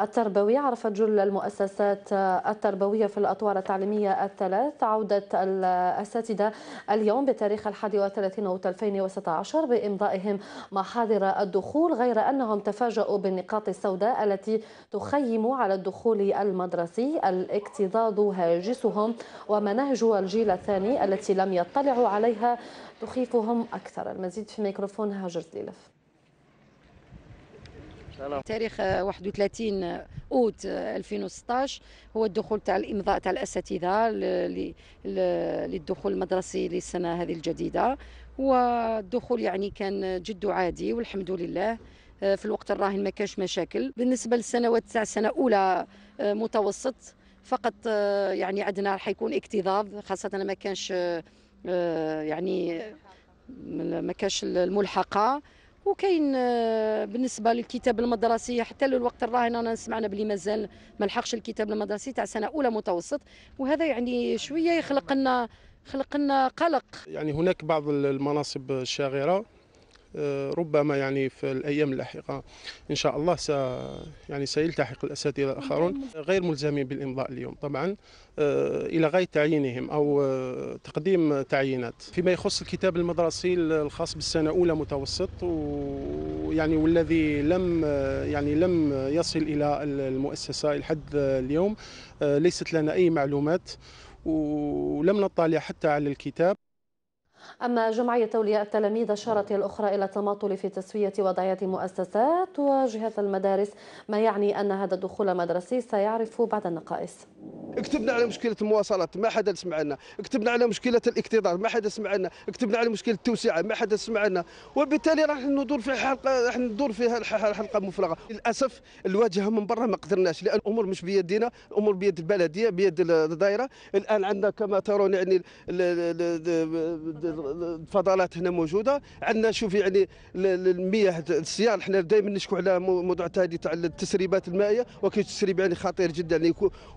التربوي عرفت جل المؤسسات التربوية في الأطوار التعليمية الثلاث عودة الأساتذة اليوم بتاريخ 31 أوت 2016 بإمضائهم محاضر الدخول غير أنهم تفاجؤوا بالنقاط السوداء التي تخيم على الدخول المدرسي الاكتظاظ هاجسهم ومناهج الجيل الثاني التي لم يطلعوا عليها تخيفهم أكثر المزيد في ميكروفون هاجر سليلف تاريخ 31 اوت 2016 هو الدخول تاع الامضاء تاع الاساتذه للدخول المدرسي للسنه هذه الجديده والدخول يعني كان جد عادي والحمد لله آه، في الوقت الراهن ما كانش مشاكل بالنسبه للسنوات تاع سنه اولى آه، متوسط فقط آه، يعني عندنا راح يكون اكتظاظ خاصه ما كانش يعني ما كانش الملحقه وكاين آه، بالنسبه للكتاب المدرسي حتى للوقت الراهن انا سمعنا بلي مازال ما لحقش الكتاب المدرسي تاع سنه اولى متوسط وهذا يعني شويه يخلق لنا خلق لنا قلق يعني هناك بعض المناصب الشاغره ربما يعني في الايام اللاحقه ان شاء الله س يعني سيلتحق الاساتذه الاخرون غير ملزمين بالامضاء اليوم طبعا آه، الى غايه تعيينهم او آه، تقديم تعيينات فيما يخص الكتاب المدرسي الخاص بالسنه الاولى متوسط ويعني والذي لم آه، يعني لم يصل الى المؤسسه لحد اليوم ليست لنا اي معلومات ولم نطلع حتى على الكتاب أما جمعية أولياء التلاميذ أشارت الأخرى إلى التماطل في تسوية وضعية مؤسسات وجهات المدارس ما يعني أن هذا الدخول المدرسي سيعرف بعض النقائص كتبنا على مشكله المواصلات ما حدا سمع لنا كتبنا على مشكله الاكتظاظ ما حدا سمع لنا كتبنا على مشكله التوسعه ما حدا سمع لنا وبالتالي راح ندور في حلقه راح ندور فيها حلقه مفرغه للاسف الواجهه من برا ما قدرناش لان الامور مش بيدينا الامور بيد البلديه بيد الدائره الان عندنا كما ترون يعني الفضلات هنا موجوده عندنا شوف يعني المياه السيال احنا دائما نشكو على موضوع تاع التسريبات المائيه وكاين تسريب يعني خطير جدا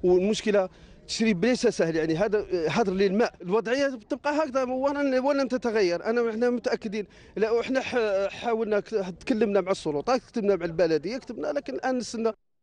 والمشكله تشري بليسه ليس سهل يعني هذا حضر للماء الوضعيه تبقى هكذا ولن ولن تتغير انا احنا متاكدين لا احنا حاولنا تكلمنا مع السلطات كتبنا مع البلديه كتبنا لكن الان نستنى